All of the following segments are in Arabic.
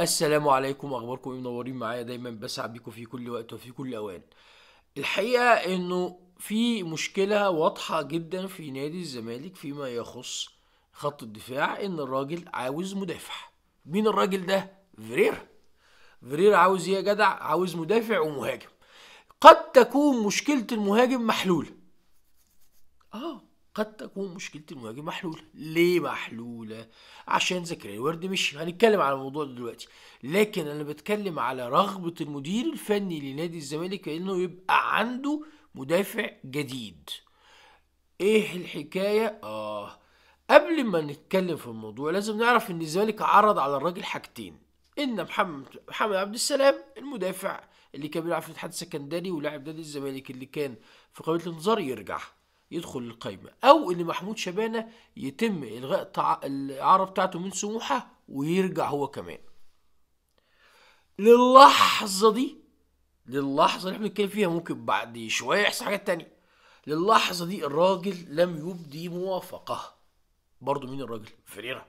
السلام عليكم اخباركم ايه منورين معايا دايما بسعد بيكم في كل وقت وفي كل اوان الحقيقه انه في مشكله واضحه جدا في نادي الزمالك فيما يخص خط الدفاع ان الراجل عاوز مدافع مين الراجل ده فيريرا فيريرا عاوز ايه يا جدع عاوز مدافع ومهاجم قد تكون مشكله المهاجم محلوله اه قد تكون مشكلة المهاجم محلولة ليه محلولة عشان زكريا ورد مشي هنتكلم على الموضوع دلوقتي لكن انا بتكلم على رغبة المدير الفني لنادي الزمالك انه يبقى عنده مدافع جديد ايه الحكاية اه قبل ما نتكلم في الموضوع لازم نعرف ان الزمالك عرض على الراجل حاجتين ان محمد محمد عبد السلام المدافع اللي كان بيلعب في الاتحاد السكندري ولاعب نادي الزمالك اللي كان في قائمه الانتظار يرجع يدخل القايمة أو إن محمود شبانة يتم إلغاء الإعارة بتاعته من سموحة ويرجع هو كمان للحظة دي للحظة اللي احنا بنتكلم فيها ممكن بعد شوية يحصل حاجات تانية للحظة دي الراجل لم يبدي موافقة برضو مين الراجل؟ فريرا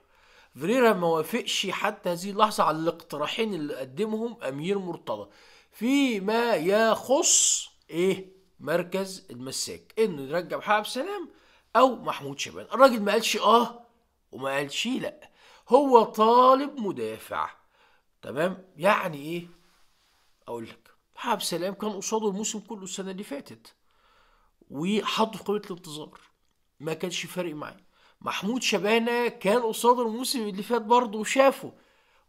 فريرا ما وافقش حتى هذه اللحظة على الاقتراحين اللي قدمهم أمير مرتضى فيما يخص إيه؟ مركز المساك انه يرجع محمد عبد السلام او محمود شبان الراجل ما قالش اه وما قالش لا هو طالب مدافع تمام يعني ايه اقول لك محمد سلام كان قصاده الموسم كله السنه اللي فاتت وحطه في قائمه الانتظار ما كانش فارق معاه محمود شبانه كان قصاده الموسم اللي فات برضه وشافه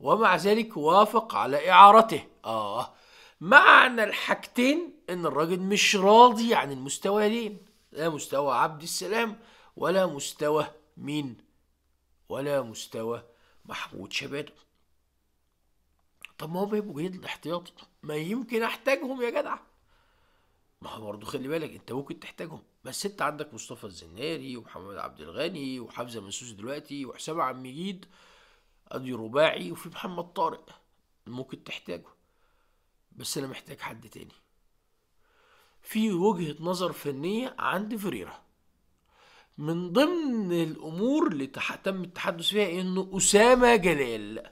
ومع ذلك وافق على اعارته اه معنى الحاجتين ان الراجل مش راضي عن المستويين لا مستوى عبد السلام ولا مستوى مين ولا مستوى محمود شباب طب ما هو بيبقوا جيد الاحتياطي ما يمكن احتاجهم يا جدع ما هو برضه خلي بالك انت ممكن تحتاجهم بس انت عندك مصطفى الزناري ومحمد عبد الغني وحفزه منسوس دلوقتي وحسام عم يجيد ادي رباعي وفي محمد طارق ممكن تحتاجه بس انا محتاج حد تاني في وجهة نظر فنية عند فريرة من ضمن الأمور اللي تم التحدث فيها إنه أسامة جلال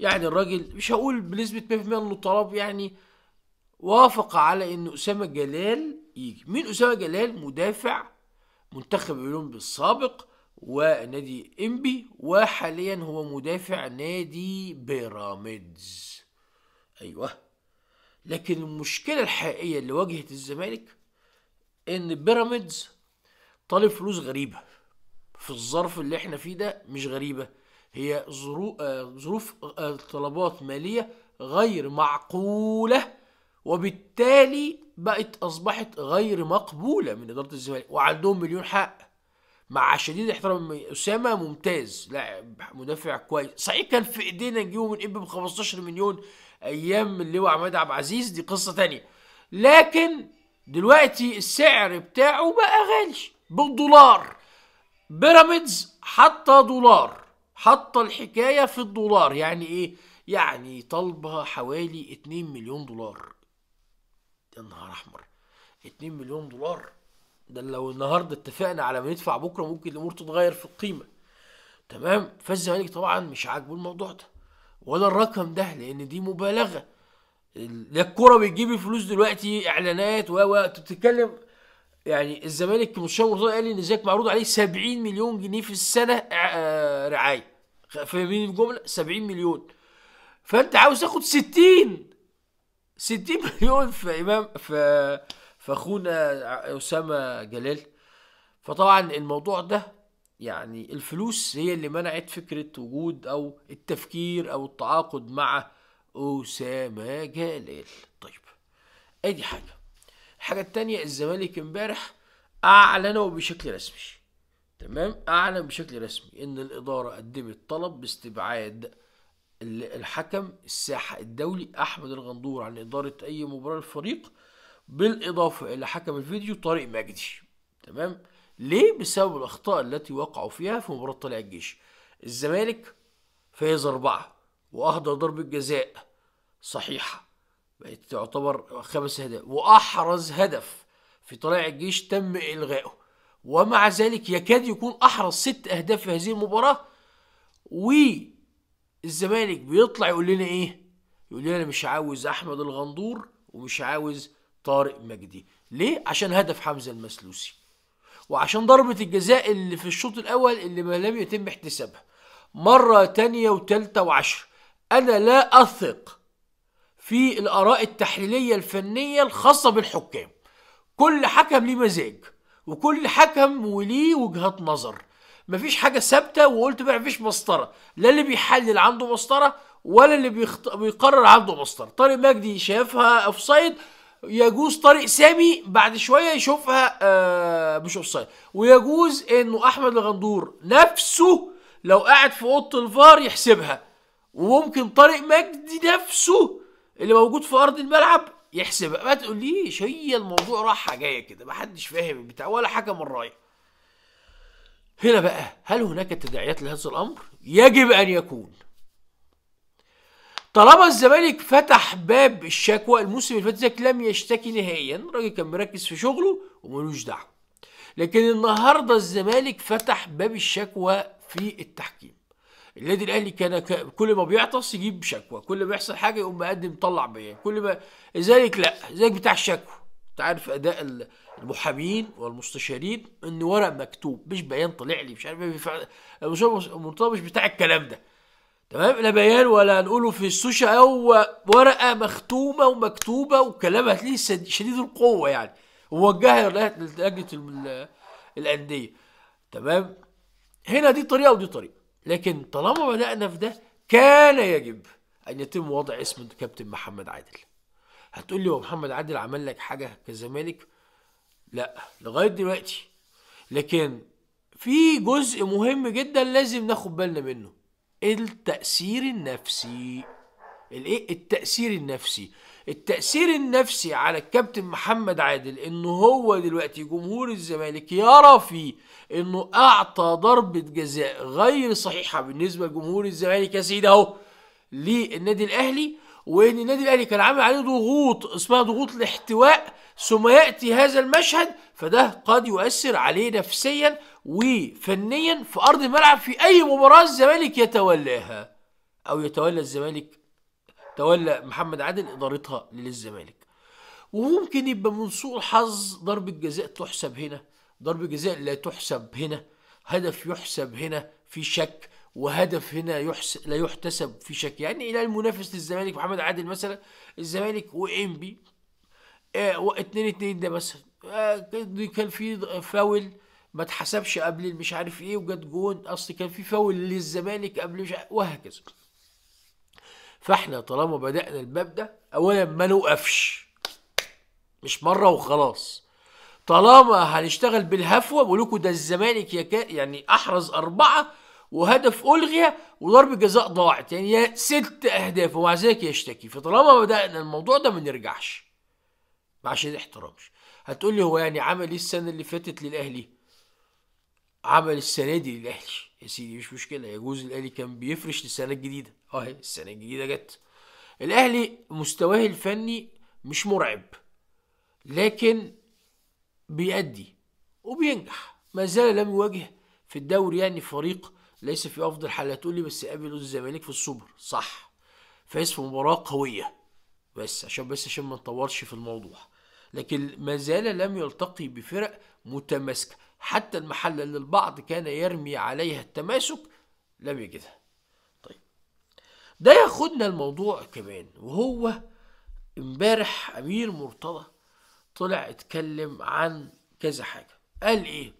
يعني الراجل مش هقول بنسبة 100% إنه طلب يعني وافق على إن أسامة جلال يجي مين أسامة جلال مدافع منتخب أولمبي السابق ونادي إنبي وحاليا هو مدافع نادي بيراميدز أيوه لكن المشكله الحقيقيه اللي واجهت الزمالك ان بيراميدز طالب فلوس غريبه في الظرف اللي احنا فيه ده مش غريبه هي آه، ظروف آه، طلبات ماليه غير معقوله وبالتالي بقت اصبحت غير مقبوله من اداره الزمالك وعندهم مليون حق مع شديد احترام اسامه ممتاز لاعب مدافع كويس صحيح كان في ايدينا نجيبه من ب 15 مليون ايام اللواء عماد عبد العزيز دي قصه تانية لكن دلوقتي السعر بتاعه بقى غالي بالدولار بيراميدز حاطه دولار حط الحكايه في الدولار يعني ايه يعني طالبه حوالي 2 مليون دولار يا نهار احمر 2 مليون دولار ده لو النهارده اتفقنا على ما ندفع بكره ممكن الامور تتغير في القيمه تمام فالزمالك طبعا مش عاجبه الموضوع ده ولا الرقم ده لان دي مبالغه لا الكوره بتجيب فلوس دلوقتي اعلانات و بتتكلم يعني الزمالك مش شاور قال لي ان زيك معروض عليه 70 مليون جنيه في السنه آه، آه، رعايه فاهمين الجمله 70 مليون فانت عاوز تاخد 60 60 مليون في امام في فاخونا اسامه جلال فطبعا الموضوع ده يعني الفلوس هي اللي منعت فكرة وجود أو التفكير أو التعاقد مع أسامة جلال طيب أدي حاجة الحاجة التانية الزمالك امبارح أعلنوا بشكل رسمي تمام أعلن بشكل رسمي إن الإدارة قدمت طلب باستبعاد الحكم الساحة الدولي أحمد الغندور عن إدارة أي مباراة للفريق بالإضافة إلى حكم الفيديو طارق مجدي تمام ليه؟ بسبب الأخطاء التي وقعوا فيها في مباراة طلع الجيش الزمالك فاز أربعة وأهدى ضربة جزاء صحيحة بقت تعتبر خمس أهداف وأحرز هدف في طلائع الجيش تم إلغائه ومع ذلك يكاد يكون أحرز ست أهداف في هذه المباراة والزمالك بيطلع يقول لنا إيه؟ يقول لنا أنا مش عاوز أحمد الغندور ومش عاوز طارق مجدي ليه؟ عشان هدف حمزة المسلوسي وعشان ضربة الجزاء اللي في الشوط الأول اللي ما لم يتم احتسابها مرة تانية وتالتة وعشر أنا لا أثق في الآراء التحليلية الفنية الخاصة بالحكام كل حكم ليه مزاج وكل حكم وليه وجهات نظر مفيش حاجة ثابتة وقلت بقى مفيش مسطرة لا اللي بيحلل عنده مسطرة ولا اللي بيخط... بيقرر عنده مسطرة طارق مجدي شافها اوف سايد يجوز طارق سامي بعد شويه يشوفها مش آه، مش اوفسايد ويجوز انه احمد الغندور نفسه لو قاعد في اوضه الفار يحسبها وممكن طارق مجدي نفسه اللي موجود في ارض الملعب يحسبها ما تقوليش هي الموضوع رايحه جايه كده ما حدش فاهم البتاع ولا حاجه من رايه هنا بقى هل هناك تداعيات لهذا الامر يجب ان يكون طالما الزمالك فتح باب الشكوى الموسم اللي فات لم يشتكي نهائيا الراجل كان مركز في شغله وملوش دعوه لكن النهارده الزمالك فتح باب الشكوى في التحكيم النادي الاهلي كان كل ما بيعطس يجيب شكوى كل ما يحصل حاجه يقوم مقدم طلع بيان كل ما لذلك لا لذلك بتاع الشكوى انت عارف اداء المحامين والمستشارين ان ورق مكتوب مش بيان طلع لي مش عارف إيه، مرتضى مش بتاع الكلام ده تمام لا بيان ولا هنقوله في السوشي هو ورقه مختومه ومكتوبه وكلام هتلاقيه شديد القوه يعني وموجهه للجنه الانديه تمام هنا دي طريقه ودي طريقه لكن طالما بدانا في ده كان يجب ان يتم وضع اسم كابتن محمد عادل هتقول لي هو محمد عادل عمل لك حاجه كزمالك لا لغايه دلوقتي لكن في جزء مهم جدا لازم ناخد بالنا منه التأثير النفسي الايه التأثير النفسي التأثير النفسي على الكابتن محمد عادل ان هو دلوقتي جمهور الزمالك يرى فيه انه اعطى ضربة جزاء غير صحيحة بالنسبة لجمهور الزمالك يا سيدي اهو للنادي الاهلي وان النادي الاهلي كان عامل عليه ضغوط اسمها ضغوط الاحتواء ثم ياتي هذا المشهد فده قد يؤثر عليه نفسيا وفنيا في ارض الملعب في اي مباراه الزمالك يتولاها او يتولى الزمالك تولى محمد عادل ادارتها للزمالك وممكن يبقى من سوء الحظ ضربه جزاء تحسب هنا ضربه جزاء لا تحسب هنا هدف يحسب هنا في شك وهدف هنا يحس... لا يحتسب في شك يعني الى المنافس للزمالك محمد عادل مثلا الزمالك وام بي 2 2 ده مثلا آه كان في فاول ما اتحسبش قبل مش عارف ايه وجت جون اصل كان في فاول للزمالك قبل مش عارف وهكذا فاحنا طالما بدأنا الباب ده اولا ما نوقفش مش مرة وخلاص طالما هنشتغل بالهفوة بقول لكم ده الزمالك يكا يعني احرز اربعة وهدف الغي وضرب جزاء ضاعت يعني ست اهداف ومع ذلك يشتكي فطالما بدأنا الموضوع ده ما نرجعش عشان احترامش هتقول لي هو يعني عمل ايه السنه اللي فاتت للاهلي عمل السنه دي للاهلي يا سيدي مش مشكله يجوز الاهلي كان بيفرش للسنه الجديده اهي السنه الجديده جت الاهلي مستواه الفني مش مرعب لكن بيأدي وبينجح ما زال لم يواجه في الدوري يعني فريق ليس في افضل حال هتقول لي بس قابل الزمالك في السوبر صح فاز في مباراه قويه بس عشان بس عشان ما نطورش في الموضوع لكن ما زال لم يلتقي بفرق متماسكه حتى المحل اللي البعض كان يرمي عليها التماسك لم يجدها طيب ده ياخدنا الموضوع كمان وهو امبارح امير مرتضى طلع اتكلم عن كذا حاجه قال ايه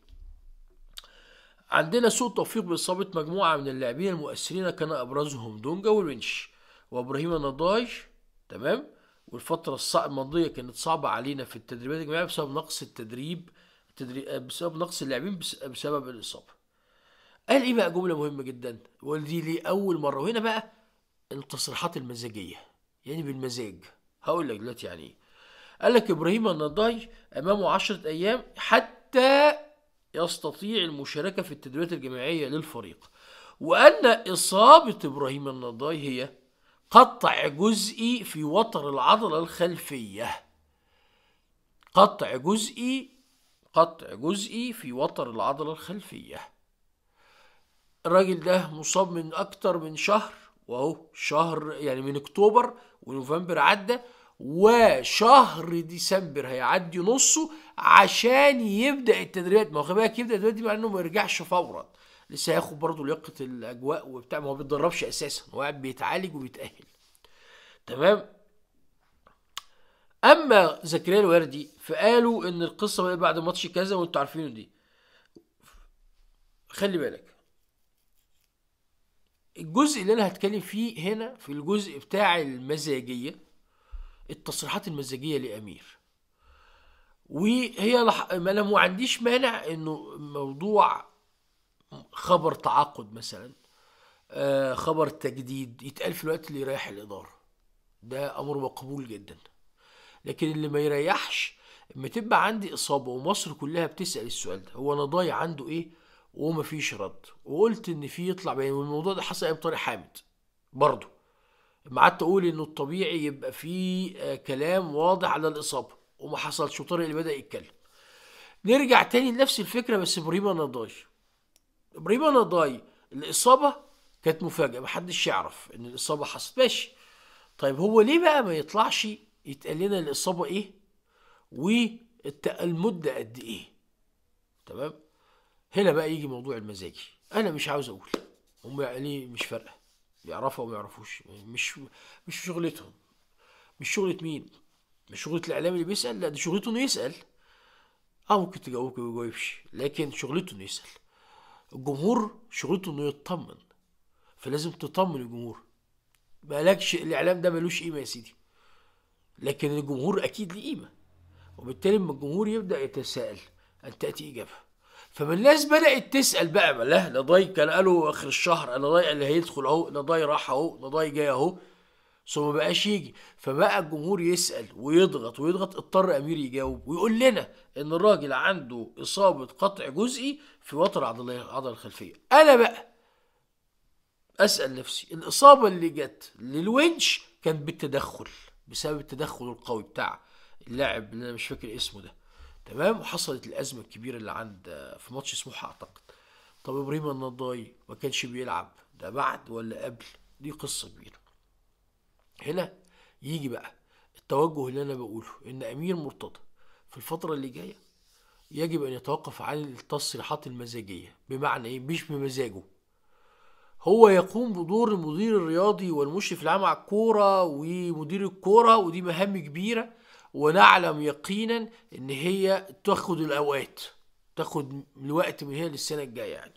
عندنا سوء توفيق بإصابة مجموعة من اللاعبين المؤثرين كان أبرزهم دونجا والوينش وإبراهيم النضاج تمام والفترة الماضية كانت صعبة علينا في التدريبات الجماعية بسبب نقص التدريب تدري آه، بسبب نقص اللاعبين آه، بسبب الاصابه قال ايه بقى جمله مهمه جدا ودي لي اول مره وهنا بقى التصريحات المزاجيه يعني بالمزاج هقول لك دلوقتي يعني ايه قال لك ابراهيم النضاي امامه 10 ايام حتى يستطيع المشاركه في التدريبات الجماعيه للفريق وان اصابه ابراهيم النضاي هي قطع جزئي في وتر العضله الخلفيه قطع جزئي قطع جزئي في وتر العضلة الخلفية الراجل ده مصاب من أكتر من شهر وأهو شهر يعني من أكتوبر ونوفمبر عدى وشهر ديسمبر هيعدي نصه عشان يبدا التدريبات ما هو بالك يبدا التدريبات دي مع انه ما يرجعش فورا لسه هياخد برضه لياقه الاجواء وبتاع ما هو بيتدربش اساسا هو قاعد بيتعالج وبيتاهل تمام اما زكريا الوردي فقالوا ان القصه بقى بعد ماتش كذا وانتوا عارفينه دي خلي بالك الجزء اللي انا هتكلم فيه هنا في الجزء بتاع المزاجيه التصريحات المزاجيه لامير وهي لح... ما انا ما عنديش مانع انه موضوع خبر تعاقد مثلا آه خبر تجديد يتقال في الوقت اللي رايح الاداره ده امر مقبول جدا لكن اللي ما يريحش اما تبقى عندي اصابه ومصر كلها بتسال السؤال ده هو انا ضايع عنده ايه ومفيش رد وقلت ان في يطلع بين يعني والموضوع ده حصل ايام طارق حامد برضه ما قعدت اقول انه الطبيعي يبقى في آه، كلام واضح على الاصابه وما حصلش وطارق اللي بدا يتكلم نرجع تاني لنفس الفكره بس بريما نضاي بريما نضاي الاصابه كانت مفاجاه محدش يعرف ان الاصابه حصلت ماشي طيب هو ليه بقى ما يطلعش يتقال لنا الاصابه ايه والمده قد ايه تمام هنا بقى يجي موضوع المزاجي انا مش عاوز اقول هم يعني مش فارقه يعرفوا او ما يعرفوش مش مش شغلتهم مش شغله مين مش شغله الاعلام اللي بيسال لا دي شغلته انه يسال اه ممكن تجاوبك ما يجاوبش لكن شغلته انه يسال الجمهور شغلته انه يطمن فلازم تطمن الجمهور مالكش الاعلام ده ملوش قيمه يا سيدي لكن الجمهور اكيد ليه قيمه وبالتالي لما الجمهور يبدا يتساءل ان تاتي اجابه فما الناس بدات تسال بقى لا نضاي كان قالوا اخر الشهر انا ضاي اللي هيدخل اهو نضاي راح اهو نضاي جاي اهو ثم بقاش يجي فبقى الجمهور يسال ويضغط ويضغط اضطر امير يجاوب ويقول لنا ان الراجل عنده اصابه قطع جزئي في وتر العضله الخلفيه انا بقى اسال نفسي الاصابه اللي جت للونش كانت بالتدخل بسبب التدخل القوي بتاع اللاعب اللي انا مش فاكر اسمه ده تمام وحصلت الازمه الكبيره اللي عند آه، في ماتش سموحه اعتقد طب ابراهيم النضاي ما كانش بيلعب ده بعد ولا قبل دي قصه كبيره هنا يجي بقى التوجه اللي انا بقوله ان امير مرتضى في الفتره اللي جايه يجب ان يتوقف عن التصريحات المزاجيه بمعنى ايه مش بمزاجه هو يقوم بدور المدير الرياضي والمشرف العام على الكورة ومدير الكورة ودي مهام كبيرة ونعلم يقينا ان هي تاخد الاوقات تاخد الوقت من هنا للسنة الجاية يعني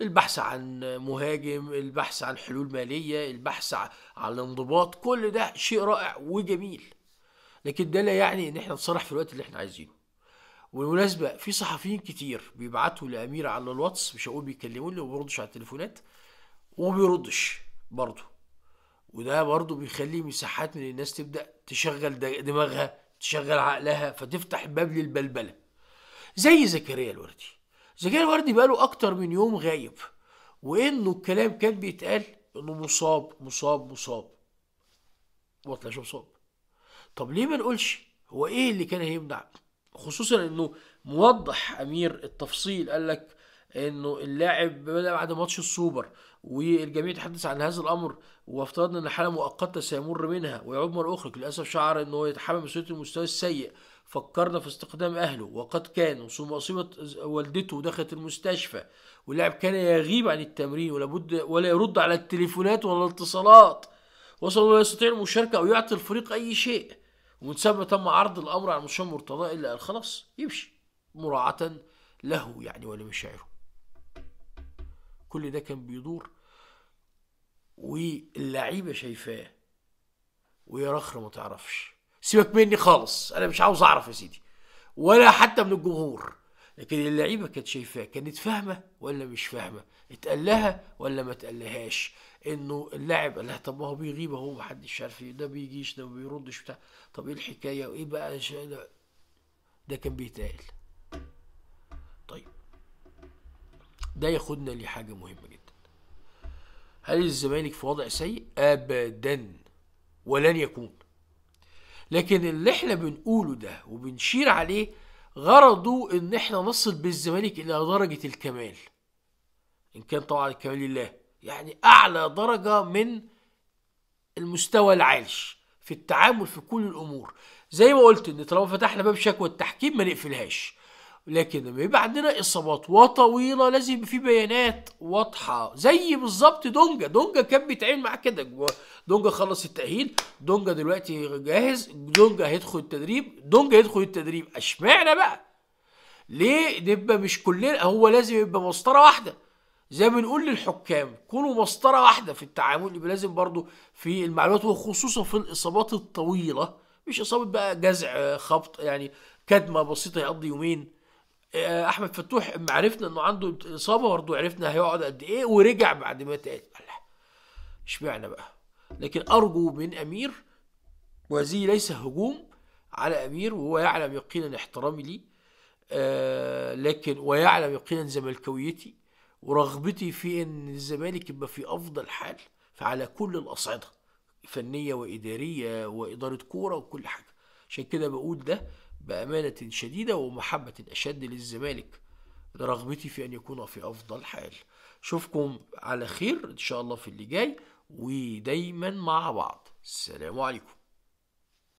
البحث عن مهاجم البحث عن حلول مالية البحث عن الانضباط كل ده شيء رائع وجميل لكن ده لا يعني ان احنا نصرح في الوقت اللي احنا عايزينه والمناسبة في صحفيين كتير بيبعتوا لأمير على الواتس مش هقول بيكلموني وبردش على التليفونات وما بيردش برضه وده برضه بيخلي مساحات من الناس تبدا تشغل دماغها تشغل عقلها فتفتح باب للبلبله زي زكريا الوردي زكريا الوردي بقاله اكتر من يوم غايب وانه الكلام كان بيتقال انه مصاب مصاب مصاب ما طلعش مصاب طب ليه ما نقولش هو ايه اللي كان هيمنع خصوصا انه موضح امير التفصيل قال لك انه اللاعب بدا بعد ماتش السوبر والجميع تحدث عن هذا الامر وافترضنا ان حاله مؤقته سيمر منها ويعود مره اخرى للاسف شعر انه يتحمل مسؤوليه المستوى السيء فكرنا في استقدام اهله وقد كان ثم اصيبت والدته ودخلت المستشفى واللاعب كان يغيب عن التمرين ولابد ولا يرد على التليفونات ولا الاتصالات وصل لا يستطيع المشاركه او يعطي الفريق اي شيء ومن ثم تم عرض الامر على المستشار مرتضى الا قال خلاص يمشي مراعاه له يعني ولمشاعره كل ده كان بيدور واللعيبه شايفاه ويا رخر ما تعرفش سيبك مني خالص انا مش عاوز اعرف يا سيدي ولا حتى من الجمهور لكن اللعيبه كانت شايفاه كانت فاهمه ولا مش فاهمه اتقال لها ولا ما اتقالهاش انه اللاعب قال لها طب ما هو بيغيب اهو ما حدش عارف إيه، ده بيجيش ده ما بيردش بتاع طب ايه الحكايه وايه بقى ده كان بيتقال طيب ده ياخدنا لحاجة مهمة جدا هل الزمالك في وضع سيء؟ أبدا ولن يكون لكن اللي احنا بنقوله ده وبنشير عليه غرضه ان احنا نصل بالزمالك الى درجة الكمال ان كان طبعا الكمال لله يعني اعلى درجة من المستوى العالش في التعامل في كل الامور زي ما قلت ان طالما فتحنا باب شكوى التحكيم ما نقفلهاش لكن لما يبقى عندنا اصابات وطويله لازم يبقى في بيانات واضحه زي بالظبط دونجا دونجا كان بيتعامل معاه كده دونجا خلص التاهيل دونجا دلوقتي جاهز دونجا هيدخل التدريب دونجا هيدخل التدريب اشمعنى بقى ليه نبقى مش كلنا هو لازم يبقى مسطره واحده زي ما بنقول للحكام كونوا مسطره واحده في التعامل يبقى لازم برضو في المعلومات وخصوصا في الاصابات الطويله مش اصابه بقى جزع خبط يعني كدمه بسيطه يقضي يومين آه، احمد فتوح اما عرفنا انه عنده اصابه برضه عرفنا هيقعد قد ايه ورجع بعد ما تقال اشمعنى بقى لكن ارجو من امير وهذه ليس هجوم على امير وهو يعلم يقينا احترامي لي آه لكن ويعلم يقينا زملكاويتي ورغبتي في ان الزمالك يبقى في افضل حال فعلى كل الاصعده فنيه واداريه واداره كوره وكل حاجه عشان كده بقول ده بأمانة شديدة ومحبة أشد للزمالك رغبتي في أن يكون في أفضل حال أشوفكم على خير إن شاء الله في اللي جاي ودايما مع بعض السلام عليكم